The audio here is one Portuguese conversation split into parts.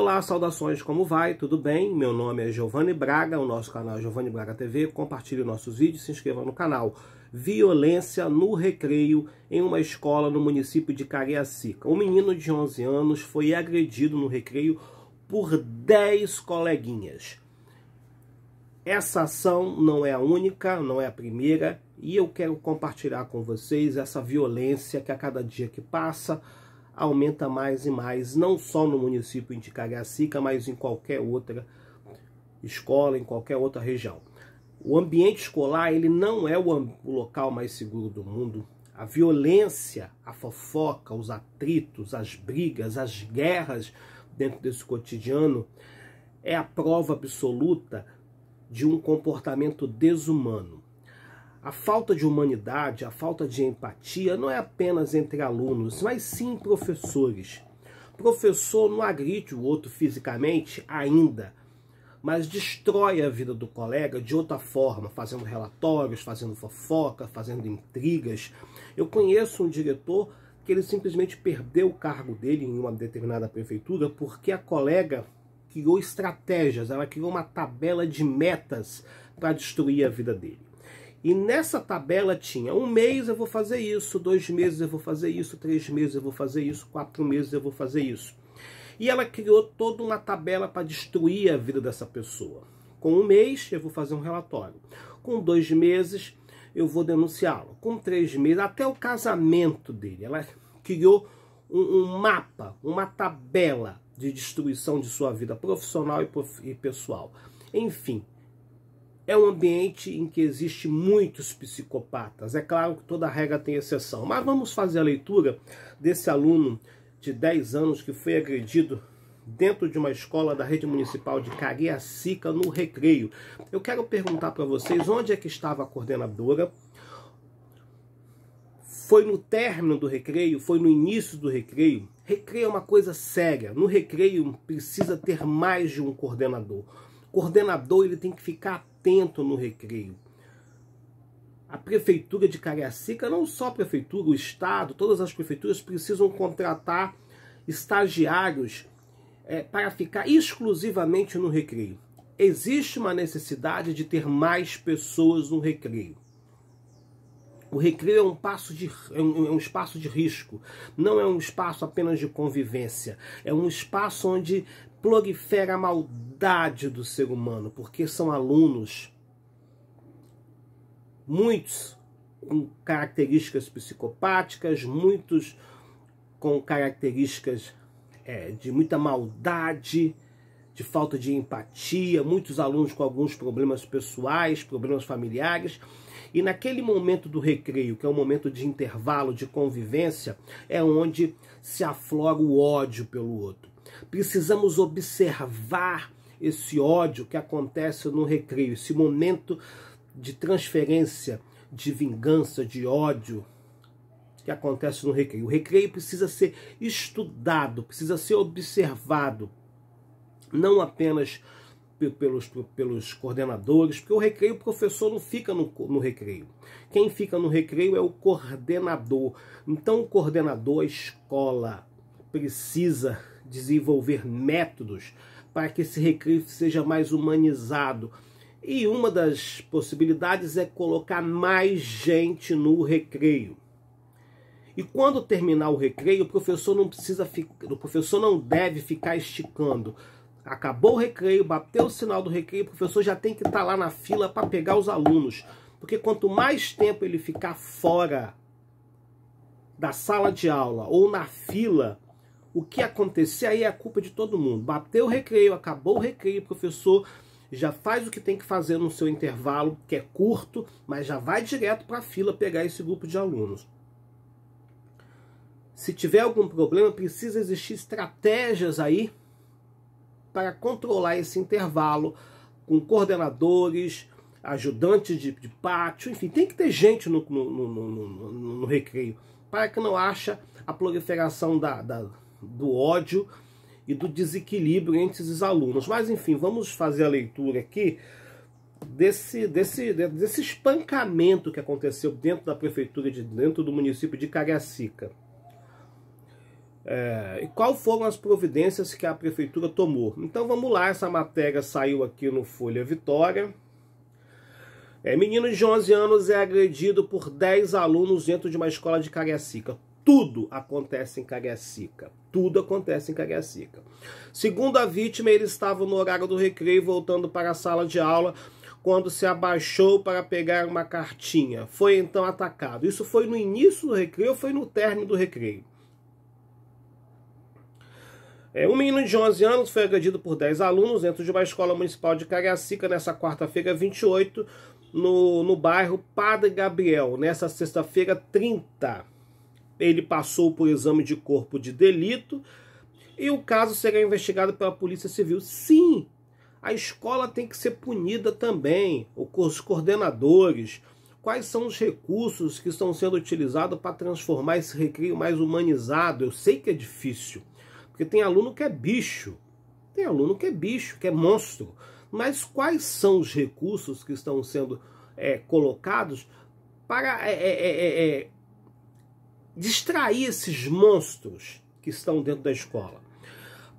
Olá, saudações, como vai? Tudo bem? Meu nome é Giovanni Braga, o nosso canal é Giovanni Braga TV. Compartilhe nossos vídeos, se inscreva no canal. Violência no recreio em uma escola no município de Cariacica. Um menino de 11 anos foi agredido no recreio por 10 coleguinhas. Essa ação não é a única, não é a primeira, e eu quero compartilhar com vocês essa violência que a cada dia que passa aumenta mais e mais, não só no município de Cagacica, mas em qualquer outra escola, em qualquer outra região. O ambiente escolar ele não é o local mais seguro do mundo. A violência, a fofoca, os atritos, as brigas, as guerras dentro desse cotidiano é a prova absoluta de um comportamento desumano. A falta de humanidade, a falta de empatia não é apenas entre alunos, mas sim professores. Professor não agride o outro fisicamente ainda, mas destrói a vida do colega de outra forma, fazendo relatórios, fazendo fofoca, fazendo intrigas. Eu conheço um diretor que ele simplesmente perdeu o cargo dele em uma determinada prefeitura porque a colega criou estratégias, ela criou uma tabela de metas para destruir a vida dele. E nessa tabela tinha um mês eu vou fazer isso, dois meses eu vou fazer isso, três meses eu vou fazer isso, quatro meses eu vou fazer isso. E ela criou toda uma tabela para destruir a vida dessa pessoa. Com um mês eu vou fazer um relatório. Com dois meses eu vou denunciá-lo. Com três meses, até o casamento dele. Ela criou um, um mapa, uma tabela de destruição de sua vida profissional e, e pessoal. Enfim, é um ambiente em que existe muitos psicopatas. É claro que toda regra tem exceção, mas vamos fazer a leitura desse aluno de 10 anos que foi agredido dentro de uma escola da rede municipal de Cariacica no recreio. Eu quero perguntar para vocês onde é que estava a coordenadora? Foi no término do recreio? Foi no início do recreio? Recreio é uma coisa séria. No recreio precisa ter mais de um coordenador. O coordenador ele tem que ficar atento no recreio. A prefeitura de Cariacica, não só a prefeitura, o estado, todas as prefeituras precisam contratar estagiários é, para ficar exclusivamente no recreio. Existe uma necessidade de ter mais pessoas no recreio. O recreio é um, passo de, é um, é um espaço de risco, não é um espaço apenas de convivência. É um espaço onde prolifera a maldade do ser humano, porque são alunos, muitos com características psicopáticas, muitos com características é, de muita maldade, de falta de empatia, muitos alunos com alguns problemas pessoais, problemas familiares. E naquele momento do recreio, que é um momento de intervalo, de convivência, é onde se aflora o ódio pelo outro. Precisamos observar esse ódio que acontece no recreio, esse momento de transferência, de vingança, de ódio que acontece no recreio. O recreio precisa ser estudado, precisa ser observado, não apenas pelos, pelos coordenadores, porque o recreio, o professor não fica no, no recreio. Quem fica no recreio é o coordenador. Então, o coordenador, a escola, precisa desenvolver métodos para que esse recreio seja mais humanizado. E uma das possibilidades é colocar mais gente no recreio. E quando terminar o recreio, o professor não precisa ficar, o professor não deve ficar esticando. Acabou o recreio, bateu o sinal do recreio, o professor já tem que estar tá lá na fila para pegar os alunos. Porque quanto mais tempo ele ficar fora da sala de aula ou na fila, o que acontecer aí é a culpa de todo mundo. Bateu o recreio, acabou o recreio, o professor já faz o que tem que fazer no seu intervalo, que é curto, mas já vai direto para a fila pegar esse grupo de alunos. Se tiver algum problema, precisa existir estratégias aí para controlar esse intervalo com coordenadores, ajudantes de, de pátio, enfim, tem que ter gente no, no, no, no recreio para que não haja a proliferação da, da do ódio e do desequilíbrio entre os alunos. Mas enfim, vamos fazer a leitura aqui desse, desse, desse espancamento que aconteceu dentro da prefeitura, de, dentro do município de Cariacica. É, e qual foram as providências que a prefeitura tomou? Então vamos lá, essa matéria saiu aqui no Folha Vitória. É, menino de 11 anos é agredido por 10 alunos dentro de uma escola de Cariacica. Tudo acontece em Cariacica. Tudo acontece em Cariacica. Segundo a vítima, ele estava no horário do recreio voltando para a sala de aula quando se abaixou para pegar uma cartinha. Foi então atacado. Isso foi no início do recreio ou foi no término do recreio? É, um menino de 11 anos foi agredido por 10 alunos dentro de uma escola municipal de Cariacica nessa quarta-feira, 28, no, no bairro Padre Gabriel, nessa sexta-feira, 30 ele passou por exame de corpo de delito e o caso será investigado pela Polícia Civil. Sim, a escola tem que ser punida também, os coordenadores. Quais são os recursos que estão sendo utilizados para transformar esse recreio mais humanizado? Eu sei que é difícil, porque tem aluno que é bicho, tem aluno que é bicho, que é monstro. Mas quais são os recursos que estão sendo é, colocados para é, é, é, é distrair esses monstros que estão dentro da escola.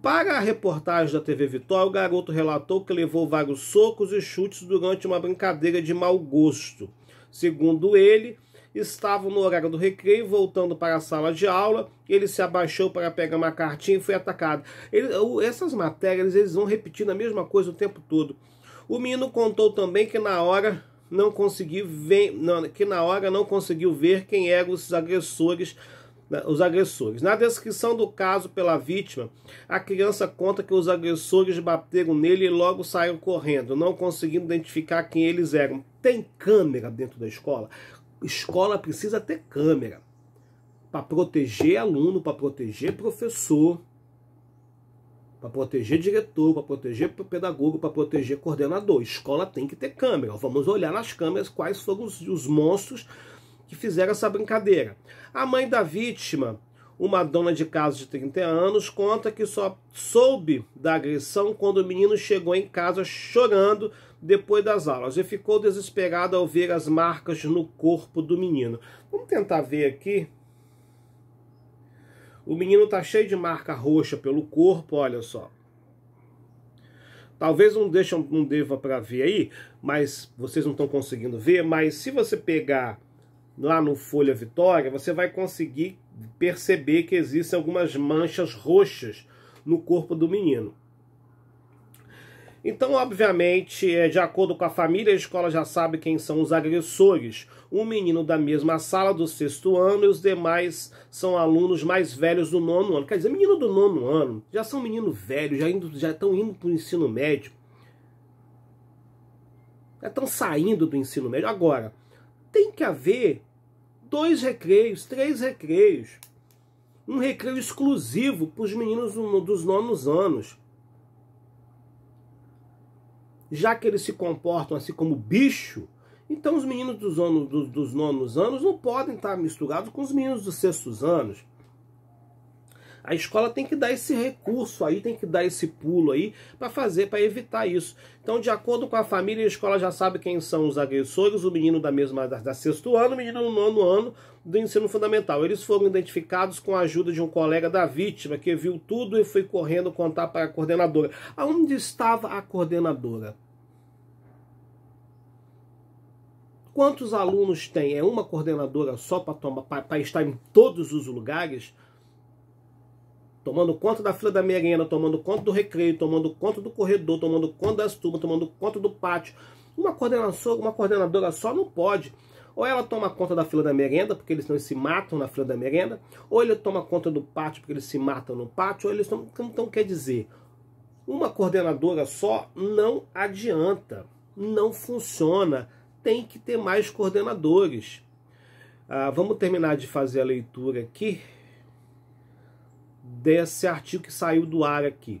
Para a reportagem da TV Vitória, o garoto relatou que levou vários socos e chutes durante uma brincadeira de mau gosto. Segundo ele, estavam no horário do recreio, voltando para a sala de aula, ele se abaixou para pegar uma cartinha e foi atacado. Ele, essas matérias eles vão repetindo a mesma coisa o tempo todo. O menino contou também que na hora não conseguiu ver, não, que na hora não conseguiu ver quem eram os agressores né, os agressores. Na descrição do caso pela vítima, a criança conta que os agressores bateram nele e logo saíram correndo, não conseguindo identificar quem eles eram. Tem câmera dentro da escola? Escola precisa ter câmera para proteger aluno, para proteger professor para proteger diretor, para proteger pedagogo, para proteger coordenador. Escola tem que ter câmera. Vamos olhar nas câmeras quais foram os, os monstros que fizeram essa brincadeira. A mãe da vítima, uma dona de casa de 30 anos, conta que só soube da agressão quando o menino chegou em casa chorando depois das aulas e ficou desesperada ao ver as marcas no corpo do menino. Vamos tentar ver aqui o menino tá cheio de marca roxa pelo corpo, olha só. Talvez não, deixa, não deva para ver aí, mas vocês não estão conseguindo ver, mas se você pegar lá no Folha Vitória, você vai conseguir perceber que existem algumas manchas roxas no corpo do menino. Então, obviamente, é, de acordo com a família, a escola já sabe quem são os agressores. Um menino da mesma sala do sexto ano e os demais são alunos mais velhos do nono ano. Quer dizer, menino do nono ano, já são menino velho, já, indo, já estão indo para o ensino médio. Já estão saindo do ensino médio. Agora, tem que haver dois recreios, três recreios. Um recreio exclusivo para os meninos dos nonos anos já que eles se comportam assim como bicho, então os meninos dos, anos, dos, dos nonos anos não podem estar misturados com os meninos dos sextos anos. A escola tem que dar esse recurso aí, tem que dar esse pulo aí para fazer, para evitar isso. Então, de acordo com a família, a escola já sabe quem são os agressores, o menino da mesma da, da sexto ano, o menino do nono ano do ensino fundamental. Eles foram identificados com a ajuda de um colega da vítima que viu tudo e foi correndo contar para a coordenadora. Aonde estava a coordenadora? Quantos alunos tem? É uma coordenadora só para estar em todos os lugares? tomando conta da fila da merenda, tomando conta do recreio, tomando conta do corredor, tomando conta das turmas, tomando conta do pátio. Uma coordenadora, uma coordenadora só não pode. Ou ela toma conta da fila da merenda, porque eles não se matam na fila da merenda, ou ele toma conta do pátio, porque eles se matam no pátio, ou eles não. Então quer dizer, uma coordenadora só não adianta, não funciona. Tem que ter mais coordenadores. Ah, vamos terminar de fazer a leitura aqui desse artigo que saiu do ar aqui.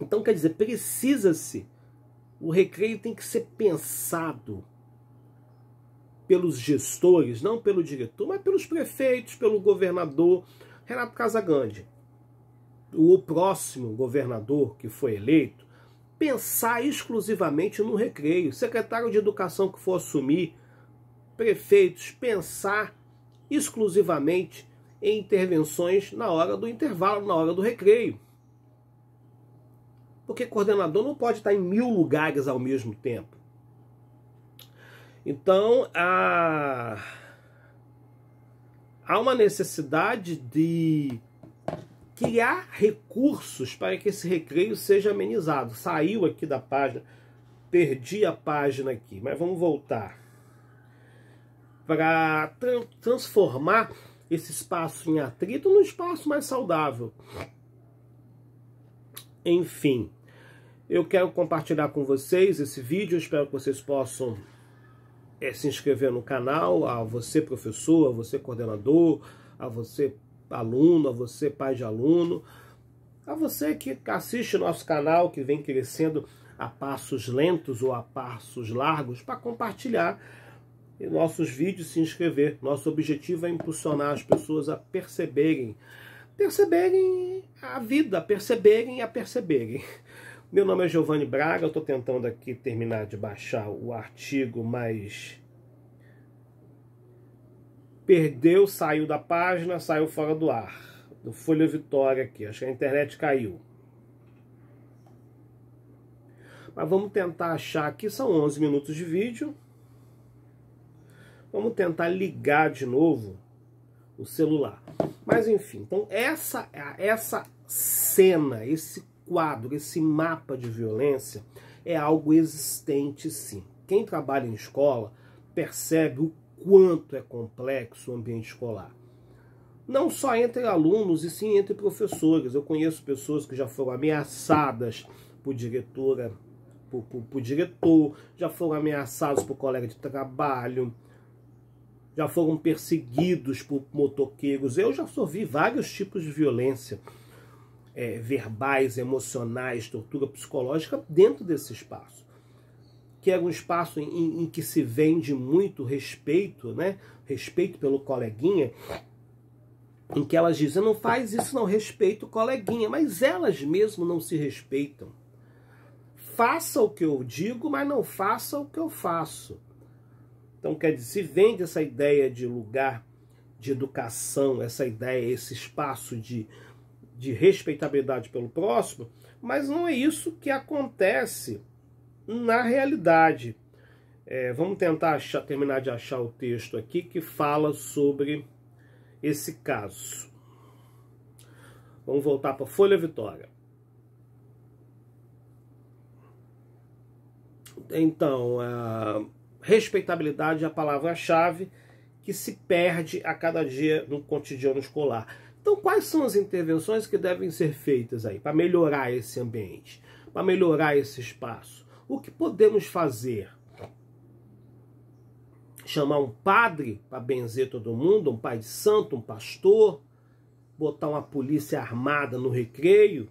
Então, quer dizer, precisa-se, o recreio tem que ser pensado pelos gestores, não pelo diretor, mas pelos prefeitos, pelo governador Renato Casagrande. O próximo governador que foi eleito pensar exclusivamente no recreio. Secretário de Educação que for assumir, prefeitos, pensar exclusivamente em intervenções na hora do intervalo, na hora do recreio. Porque coordenador não pode estar em mil lugares ao mesmo tempo. Então, a... há uma necessidade de criar recursos para que esse recreio seja amenizado. Saiu aqui da página, perdi a página aqui, mas vamos voltar. Para transformar esse espaço em atrito num espaço mais saudável. Enfim, eu quero compartilhar com vocês esse vídeo, espero que vocês possam é, se inscrever no canal, a você professor, a você coordenador, a você aluno, a você pai de aluno, a você que assiste nosso canal, que vem crescendo a passos lentos ou a passos largos, para compartilhar nossos vídeos, se inscrever. Nosso objetivo é impulsionar as pessoas a perceberem, perceberem a vida, perceberem e a perceberem. Meu nome é Giovanni Braga, eu estou tentando aqui terminar de baixar o artigo, mas perdeu, saiu da página, saiu fora do ar. Do Folha Vitória aqui, acho que a internet caiu. Mas vamos tentar achar aqui, são 11 minutos de vídeo. Vamos tentar ligar de novo o celular. Mas enfim, então essa, essa cena, esse quadro, esse mapa de violência é algo existente sim. Quem trabalha em escola percebe o quanto é complexo o ambiente escolar. Não só entre alunos, e sim entre professores. Eu conheço pessoas que já foram ameaçadas por diretora, por, por, por diretor, já foram ameaçados por colega de trabalho, já foram perseguidos por motoqueiros. Eu já sofri vários tipos de violência é, verbais, emocionais, tortura psicológica dentro desse espaço. Que é um espaço em, em que se vende muito respeito, né? Respeito pelo coleguinha, em que elas dizem, não faz isso, não respeito o coleguinha, mas elas mesmo não se respeitam. Faça o que eu digo, mas não faça o que eu faço. Então, quer dizer, se vende essa ideia de lugar de educação, essa ideia, esse espaço de, de respeitabilidade pelo próximo, mas não é isso que acontece na realidade. É, vamos tentar achar, terminar de achar o texto aqui que fala sobre esse caso. Vamos voltar para Folha Vitória. Então, uh, respeitabilidade é a palavra-chave que se perde a cada dia no cotidiano escolar. Então, quais são as intervenções que devem ser feitas aí para melhorar esse ambiente, para melhorar esse espaço? O que podemos fazer? Chamar um padre para benzer todo mundo, um pai de santo, um pastor, botar uma polícia armada no recreio?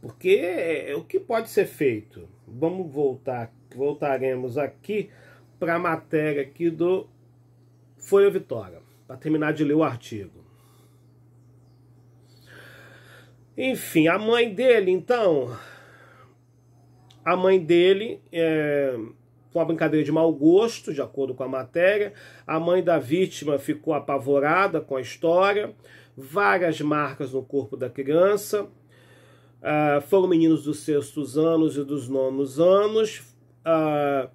Porque é, é o que pode ser feito? Vamos voltar aqui voltaremos aqui para a matéria aqui do Folha Vitória, para terminar de ler o artigo. Enfim, a mãe dele, então, a mãe dele, é, foi uma brincadeira de mau gosto, de acordo com a matéria, a mãe da vítima ficou apavorada com a história, várias marcas no corpo da criança, ah, foram meninos dos sextos anos e dos nonos anos, uh,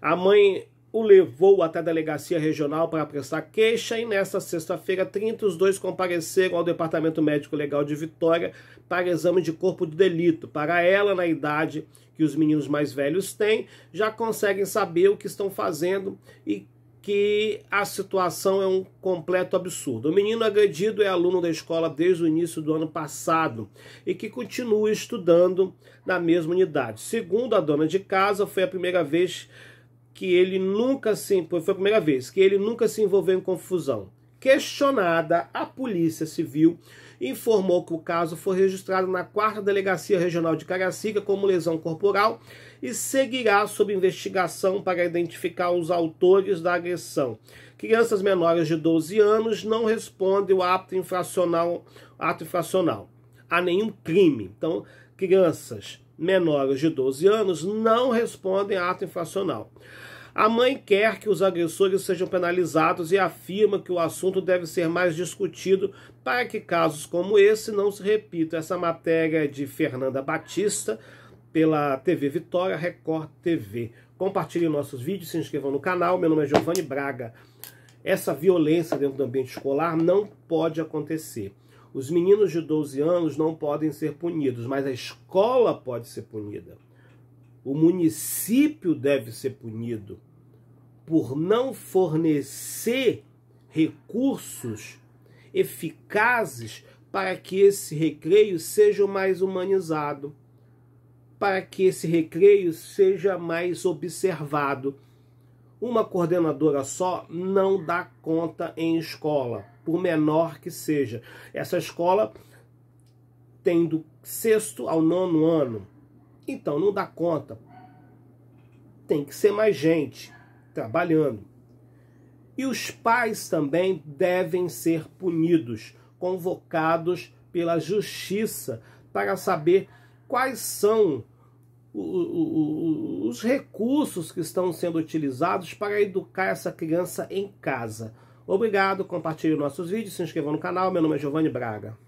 a mãe o levou até a delegacia regional para prestar queixa e nesta sexta-feira 30 os dois compareceram ao Departamento Médico Legal de Vitória para exame de corpo de delito. Para ela, na idade que os meninos mais velhos têm, já conseguem saber o que estão fazendo e que a situação é um completo absurdo. O menino agredido é aluno da escola desde o início do ano passado e que continua estudando na mesma unidade. Segundo a dona de casa, foi a primeira vez que ele nunca se foi a primeira vez que ele nunca se envolveu em confusão. Questionada, a Polícia Civil informou que o caso foi registrado na quarta delegacia regional de Caracica como lesão corporal e seguirá sob investigação para identificar os autores da agressão. Crianças menores de 12 anos não respondem o ato infracional, ato infracional a nenhum crime. Então, crianças menores de 12 anos não respondem a ato infracional. A mãe quer que os agressores sejam penalizados e afirma que o assunto deve ser mais discutido para que casos como esse não se repitam. Essa matéria é de Fernanda Batista, pela TV Vitória, Record TV. Compartilhem nossos vídeos, se inscrevam no canal. Meu nome é Giovanni Braga. Essa violência dentro do ambiente escolar não pode acontecer. Os meninos de 12 anos não podem ser punidos, mas a escola pode ser punida. O município deve ser punido por não fornecer recursos eficazes para que esse recreio seja mais humanizado para que esse recreio seja mais observado. Uma coordenadora só não dá conta em escola, por menor que seja. Essa escola tem do sexto ao nono ano, então não dá conta. Tem que ser mais gente trabalhando. E os pais também devem ser punidos, convocados pela justiça para saber quais são os recursos que estão sendo utilizados para educar essa criança em casa. Obrigado, compartilhe nossos vídeos, se inscreva no canal. Meu nome é Giovanni Braga.